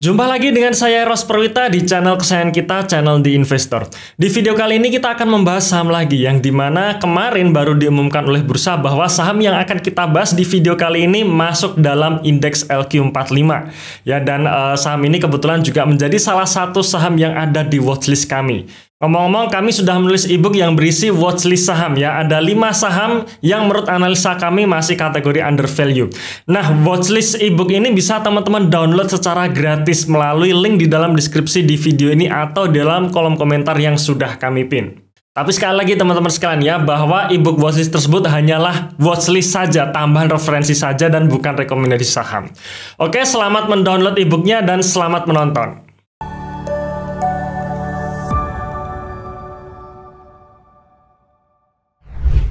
Jumpa lagi dengan saya Eros Perwita di channel kesayangan kita, channel The Investor. Di video kali ini kita akan membahas saham lagi yang dimana kemarin baru diumumkan oleh bursa bahwa saham yang akan kita bahas di video kali ini masuk dalam indeks LQ45. Ya dan uh, saham ini kebetulan juga menjadi salah satu saham yang ada di watchlist kami. Ngomong-ngomong, kami sudah menulis ebook yang berisi watchlist saham ya. Ada lima saham yang menurut analisa kami masih kategori under value. Nah, watchlist ebook ini bisa teman-teman download secara gratis melalui link di dalam deskripsi di video ini atau dalam kolom komentar yang sudah kami pin. Tapi sekali lagi teman-teman sekalian ya bahwa ebook watchlist tersebut hanyalah watchlist saja, tambahan referensi saja dan bukan rekomendasi saham. Oke, selamat mendownload ebooknya dan selamat menonton.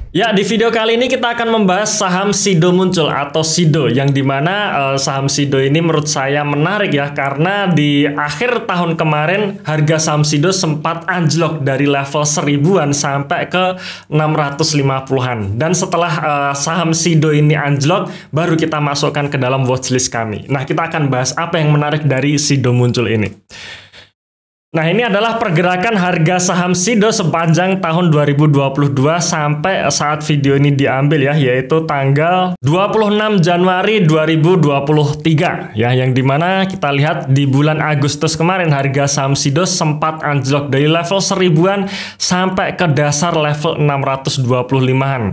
Ya, di video kali ini kita akan membahas saham Sido muncul atau Sido yang dimana uh, eh, saham Sido ini menurut saya menarik ya karena di akhir tahun kemarin harga saham Sido sempat anjlok dari level seribuan sampai ke 650-an dan setelah uh, saham Sido ini anjlok baru kita masukkan ke dalam watchlist kami. Nah, kita akan bahas apa yang menarik dari Sido muncul ini. Nah, ini adalah pergerakan harga saham Sido sepanjang tahun 2022 sampai saat video ini diambil ya, yaitu tanggal 26 Januari 2023. Ya, yang dimana kita lihat di bulan Agustus kemarin harga saham Sido sempat anjlok dari level seribuan sampai ke dasar level 625-an.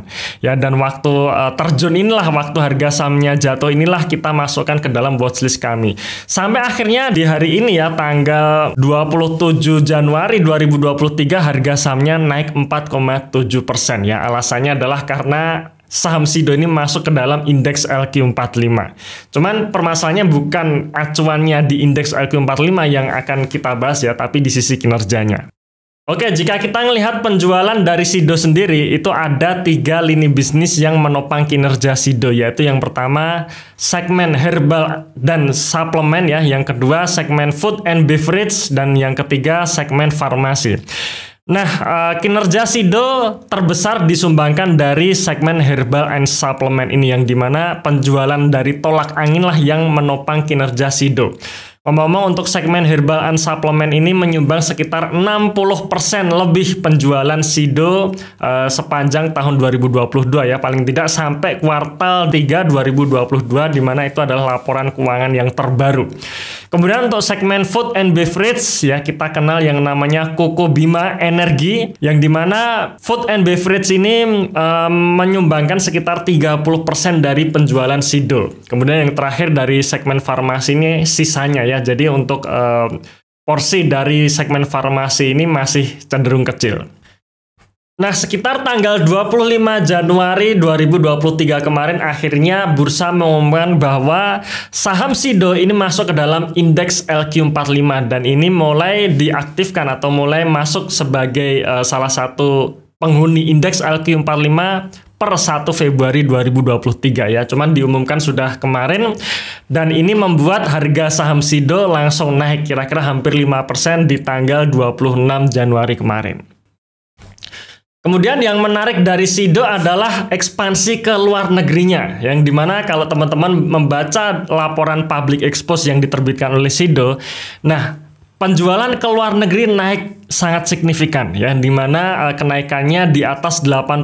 Ya, dan waktu uh, terjun inilah waktu harga sahamnya jatuh inilah kita masukkan ke dalam watchlist kami. Sampai akhirnya di hari ini ya tanggal 20 27 Januari 2023 harga sahamnya naik 4,7 persen ya. Alasannya adalah karena saham Sido ini masuk ke dalam indeks LQ45. Cuman permasalahannya bukan acuannya di indeks LQ45 yang akan kita bahas ya, tapi di sisi kinerjanya. Oke, jika kita melihat penjualan dari Sido sendiri, itu ada tiga lini bisnis yang menopang kinerja Sido, yaitu yang pertama segmen herbal dan suplemen ya, yang kedua segmen food and beverage, dan yang ketiga segmen farmasi. Nah, eh, kinerja Sido terbesar disumbangkan dari segmen herbal and supplement ini yang dimana penjualan dari tolak angin lah yang menopang kinerja Sido ngomong untuk segmen herbal and supplement ini menyumbang sekitar 60% lebih penjualan Sido uh, sepanjang tahun 2022 ya paling tidak sampai kuartal 3 2022 di mana itu adalah laporan keuangan yang terbaru. Kemudian untuk segmen food and beverage ya kita kenal yang namanya Koko Bima Energi yang dimana food and beverage ini eh, menyumbangkan sekitar 30% dari penjualan Sido. Kemudian yang terakhir dari segmen farmasi ini sisanya ya ya. Jadi untuk uh, porsi dari segmen farmasi ini masih cenderung kecil. Nah, sekitar tanggal 25 Januari 2023 kemarin akhirnya bursa mengumumkan bahwa saham Sido ini masuk ke dalam indeks LQ45 dan ini mulai diaktifkan atau mulai masuk sebagai uh, salah satu penghuni indeks LQ45 per 1 Februari 2023 ya. Cuman diumumkan sudah kemarin dan ini membuat harga saham Sido langsung naik kira-kira hampir 5% di tanggal 26 Januari kemarin. Kemudian yang menarik dari Sido adalah ekspansi ke luar negerinya yang dimana kalau teman-teman membaca laporan public expose yang diterbitkan oleh Sido nah penjualan ke luar negeri naik sangat signifikan ya di mana uh, kenaikannya di atas 80%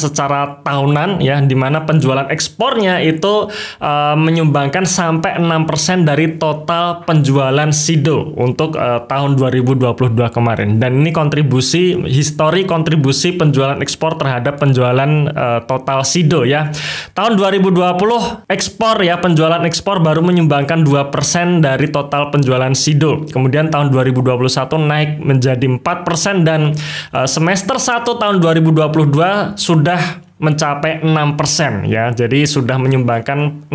secara tahunan ya di mana penjualan ekspornya itu uh, menyumbangkan sampai 6% dari total penjualan Sido untuk uh, tahun 2022 kemarin dan ini kontribusi histori kontribusi penjualan ekspor terhadap penjualan uh, total Sido ya tahun 2020 ekspor ya penjualan ekspor baru menyumbangkan 2% dari total penjualan Sido kemudian tahun 2021 naik menjadi menjadi 4% dan eh, semester 1 tahun 2022 sudah mencapai 6% ya. Jadi sudah menyumbangkan 6%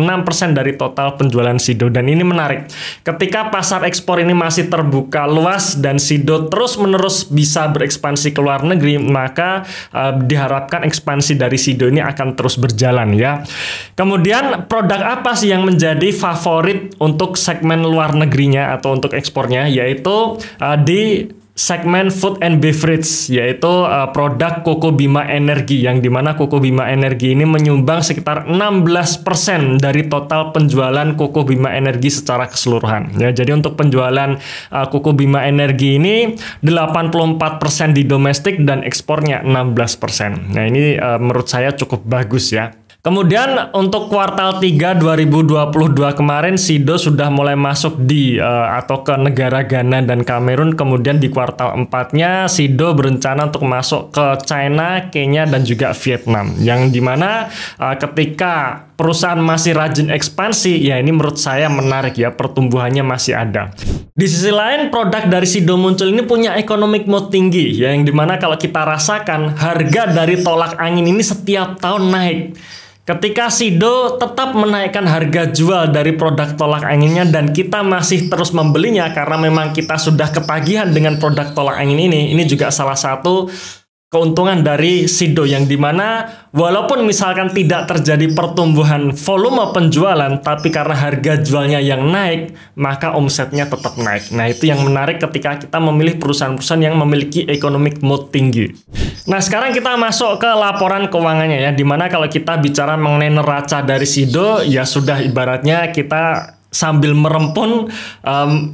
dari total penjualan Sido dan ini menarik. Ketika pasar ekspor ini masih terbuka luas dan Sido terus-menerus bisa berekspansi ke luar negeri, maka eh, diharapkan ekspansi dari Sido ini akan terus berjalan ya. Kemudian produk apa sih yang menjadi favorit untuk segmen luar negerinya atau untuk ekspornya yaitu eh, di segmen food and beverage yaitu uh, produk Koko Bima Energi yang dimana Koko Bima Energi ini menyumbang sekitar 16% dari total penjualan Koko Bima Energi secara keseluruhan ya jadi untuk penjualan uh, eh, Koko Bima Energi ini 84% di domestik dan ekspornya 16% nah ini uh, menurut saya cukup bagus ya Kemudian untuk kuartal 3 2022 kemarin Sido sudah mulai masuk di uh, atau ke negara Ghana dan Kamerun. Kemudian di kuartal 4-nya Sido berencana untuk masuk ke China, Kenya dan juga Vietnam. Yang dimana uh, eh, ketika perusahaan masih rajin ekspansi, ya ini menurut saya menarik ya, pertumbuhannya masih ada. Di sisi lain, produk dari Sido muncul ini punya economic mode tinggi, ya, yang dimana kalau kita rasakan harga dari tolak angin ini setiap tahun naik. Ketika Sido tetap menaikkan harga jual dari produk tolak anginnya dan kita masih terus membelinya karena memang kita sudah ketagihan dengan produk tolak angin ini, ini juga salah satu keuntungan dari Sido yang dimana walaupun misalkan tidak terjadi pertumbuhan volume penjualan tapi karena harga jualnya yang naik maka omsetnya tetap naik nah itu yang menarik ketika kita memilih perusahaan-perusahaan yang memiliki economic mood tinggi nah sekarang kita masuk ke laporan keuangannya ya dimana kalau kita bicara mengenai neraca dari Sido ya sudah ibaratnya kita sambil merempun um,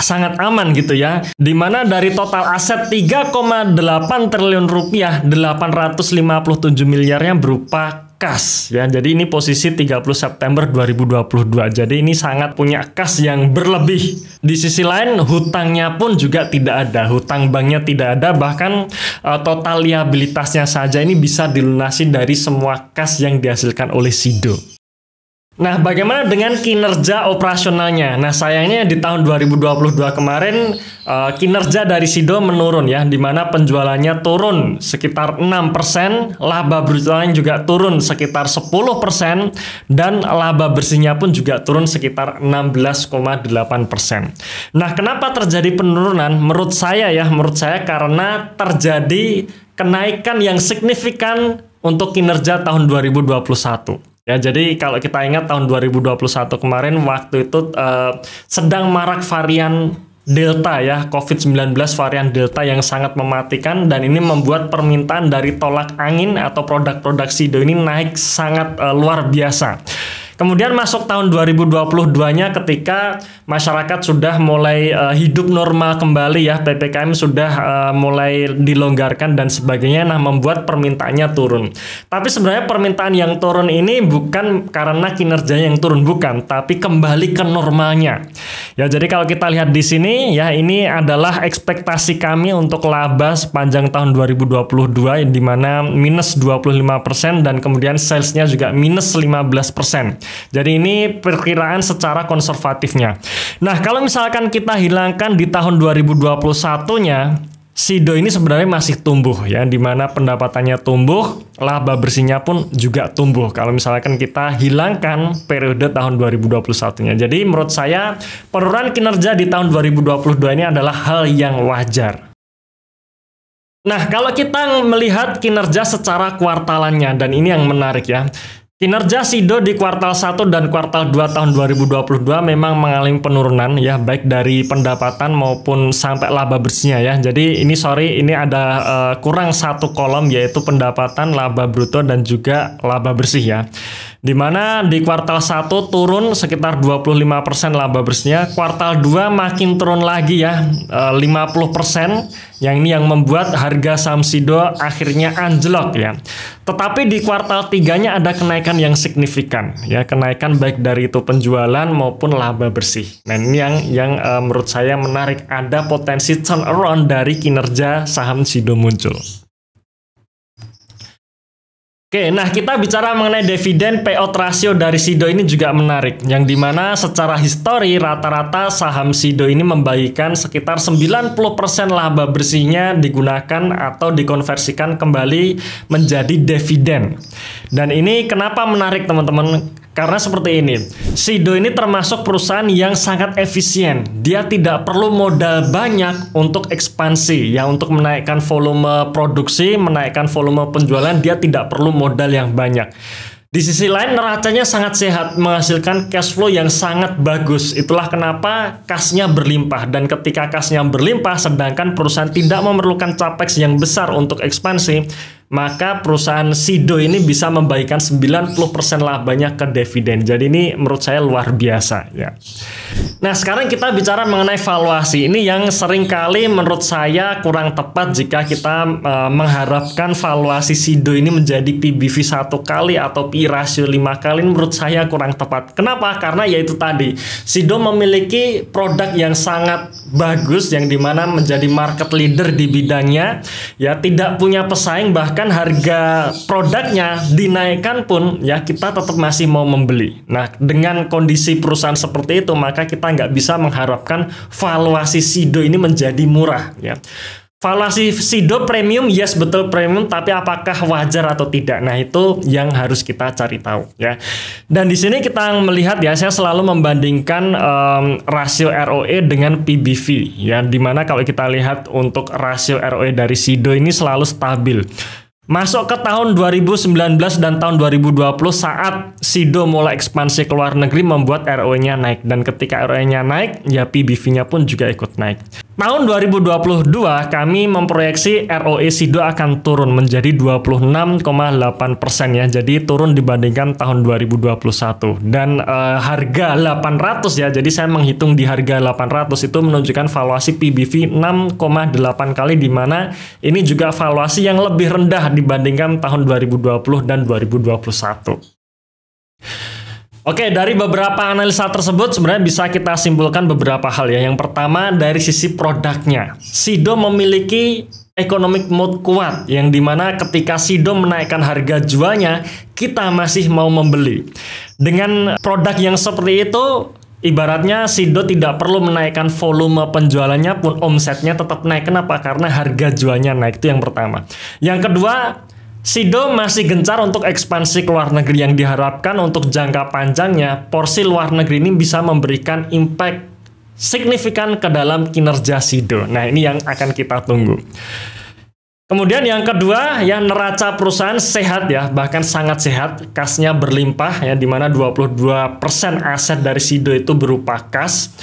sangat aman gitu ya. Dimana dari total aset 3,8 triliun rupiah, 857 miliarnya berupa kas ya. Jadi ini posisi 30 September 2022. Jadi ini sangat punya kas yang berlebih. Di sisi lain hutangnya pun juga tidak ada. Hutang banknya tidak ada bahkan uh, eh, total liabilitasnya saja ini bisa dilunasi dari semua kas yang dihasilkan oleh Sido. Nah, bagaimana dengan kinerja operasionalnya? Nah, sayangnya di tahun 2022 kemarin uh, kinerja dari Sido menurun ya, di mana penjualannya turun sekitar 6%, laba brutonya juga turun sekitar 10% dan laba bersihnya pun juga turun sekitar 16,8%. Nah, kenapa terjadi penurunan? Menurut saya ya, menurut saya karena terjadi kenaikan yang signifikan untuk kinerja tahun 2021. Ya, jadi kalau kita ingat tahun 2021 kemarin waktu itu uh, sedang marak varian Delta ya, COVID-19 varian Delta yang sangat mematikan dan ini membuat permintaan dari tolak angin atau produk-produk Sido ini naik sangat uh, luar biasa. Kemudian masuk tahun 2022-nya ketika masyarakat sudah mulai uh, hidup normal kembali ya, PPKM sudah uh, mulai dilonggarkan dan sebagainya nah membuat permintaannya turun. Tapi sebenarnya permintaan yang turun ini bukan karena kinerja yang turun bukan, tapi kembali ke normalnya. Ya, jadi kalau kita lihat di sini ya ini adalah ekspektasi kami untuk laba sepanjang tahun 2022 di mana minus 25% dan kemudian salesnya juga minus 15%. Jadi ini perkiraan secara konservatifnya. Nah, kalau misalkan kita hilangkan di tahun 2021-nya, Sido ini sebenarnya masih tumbuh ya, di mana pendapatannya tumbuh, laba bersihnya pun juga tumbuh. Kalau misalkan kita hilangkan periode tahun 2021-nya. Jadi menurut saya penurunan kinerja di tahun 2022 ini adalah hal yang wajar. Nah, kalau kita melihat kinerja secara kuartalannya, dan ini yang menarik ya, Kinerja Sido di kuartal 1 dan kuartal 2 tahun 2022 memang mengalami penurunan ya baik dari pendapatan maupun sampai laba bersihnya ya. Jadi ini sorry ini ada uh, kurang satu kolom yaitu pendapatan, laba bruto dan juga laba bersih ya di mana di kuartal 1 turun sekitar 25% laba bersihnya, kuartal 2 makin turun lagi ya 50% eh, yang ini yang membuat harga saham sido akhirnya anjlok ya. Tetapi di kuartal 3-nya ada kenaikan yang signifikan ya, kenaikan baik dari itu penjualan maupun laba bersih. Nah, ini yang yang eh, menurut saya menarik ada potensi turnaround dari kinerja saham Sido muncul. Oke, nah kita bicara mengenai dividen payout ratio dari Sido ini juga menarik. Yang dimana secara histori rata-rata saham Sido ini membagikan sekitar 90% laba bersihnya digunakan atau dikonversikan kembali menjadi dividen. Dan ini kenapa menarik teman-teman? Karena seperti ini, Sido ini termasuk perusahaan yang sangat efisien. Dia tidak perlu modal banyak untuk ekspansi, ya untuk menaikkan volume produksi, menaikkan volume penjualan, dia tidak perlu modal yang banyak. Di sisi lain neracanya sangat sehat, menghasilkan cash flow yang sangat bagus. Itulah kenapa kasnya berlimpah dan ketika kasnya berlimpah sedangkan perusahaan tidak memerlukan capex yang besar untuk ekspansi, maka perusahaan Sido ini bisa membaikkan 90% labanya ke dividen. Jadi ini menurut saya luar biasa ya. Nah, sekarang kita bicara mengenai valuasi. Ini yang sering kali menurut saya kurang tepat jika kita e, mengharapkan valuasi Sido ini menjadi PBV satu kali atau PI rasio 5 kali menurut saya kurang tepat. Kenapa? Karena yaitu tadi Sido memiliki produk yang sangat bagus yang dimana menjadi market leader di bidangnya ya tidak punya pesaing bahkan bahkan harga produknya dinaikkan pun ya kita tetap masih mau membeli. Nah dengan kondisi perusahaan seperti itu maka kita nggak bisa mengharapkan valuasi Sido ini menjadi murah ya. Valuasi Sido premium, yes betul premium, tapi apakah wajar atau tidak? Nah itu yang harus kita cari tahu ya. Dan di sini kita melihat ya, saya selalu membandingkan um, rasio ROE dengan PBV ya, dimana kalau kita lihat untuk rasio ROE dari Sido ini selalu stabil. Masuk ke tahun 2019 dan tahun 2020 saat Sido mulai ekspansi ke luar negeri membuat ROE-nya naik dan ketika ROE-nya naik ya PBV-nya pun juga ikut naik. Tahun 2022 kami memproyeksi ROE Sido akan turun menjadi 26,8 persen ya, jadi turun dibandingkan tahun 2021 dan e, harga 800 ya, jadi saya menghitung di harga 800 itu menunjukkan valuasi PBV 6,8 kali di mana ini juga valuasi yang lebih rendah dibandingkan tahun 2020 dan 2021. Oke, dari beberapa analisa tersebut sebenarnya bisa kita simpulkan beberapa hal ya. Yang pertama dari sisi produknya. Sido memiliki economic mode kuat yang dimana ketika Sido menaikkan harga jualnya, kita masih mau membeli. Dengan produk yang seperti itu, Ibaratnya Sido tidak perlu menaikkan volume penjualannya pun omsetnya tetap naik. Kenapa? Karena harga jualnya naik itu yang pertama. Yang kedua, Sido masih gencar untuk ekspansi ke luar negeri yang diharapkan untuk jangka panjangnya, porsi luar negeri ini bisa memberikan impact signifikan ke dalam kinerja Sido. Nah, ini yang akan kita tunggu. Kemudian yang kedua, yang neraca perusahaan sehat ya, bahkan sangat sehat, kasnya berlimpah ya, di mana 22% aset dari Sido itu berupa kas.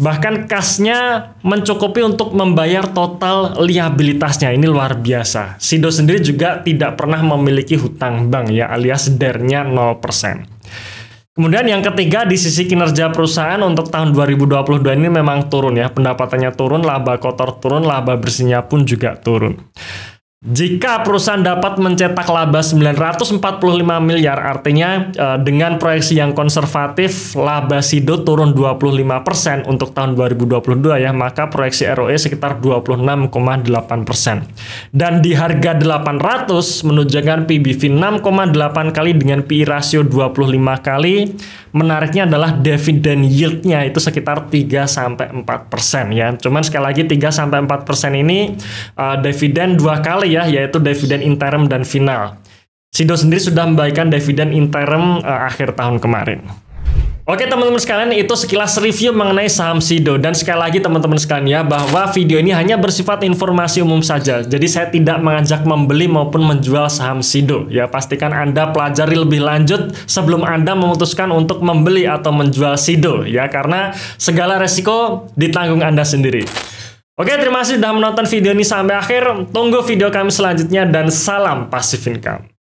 Bahkan kasnya mencukupi untuk membayar total liabilitasnya. Ini luar biasa. Sido sendiri juga tidak pernah memiliki hutang bank ya alias dernya 0%. Kemudian yang ketiga di sisi kinerja perusahaan untuk tahun 2022 ini memang turun ya. Pendapatannya turun, laba kotor turun, laba bersihnya pun juga turun. Jika perusahaan dapat mencetak laba 945 miliar, artinya eh, dengan proyeksi yang konservatif laba Sido turun 25% untuk tahun 2022 ya, maka proyeksi ROE sekitar 26,8%. Dan di harga 800 menunjukkan PBV 6,8 kali dengan PI rasio 25 kali. Menariknya adalah dividend yieldnya itu sekitar 3 sampai 4% ya. Cuman sekali lagi 3 sampai 4% ini eh, dividen dua kali ya, yaitu dividen interim dan final. Sido sendiri sudah membaikkan dividen interim uh, akhir tahun kemarin. Oke teman-teman sekalian itu sekilas review mengenai saham Sido dan sekali lagi teman-teman sekalian ya bahwa video ini hanya bersifat informasi umum saja jadi saya tidak mengajak membeli maupun menjual saham Sido ya pastikan Anda pelajari lebih lanjut sebelum Anda memutuskan untuk membeli atau menjual Sido ya karena segala resiko ditanggung Anda sendiri. Oke, terima kasih sudah menonton video ini sampai akhir. Tunggu video kami selanjutnya dan salam pasif income.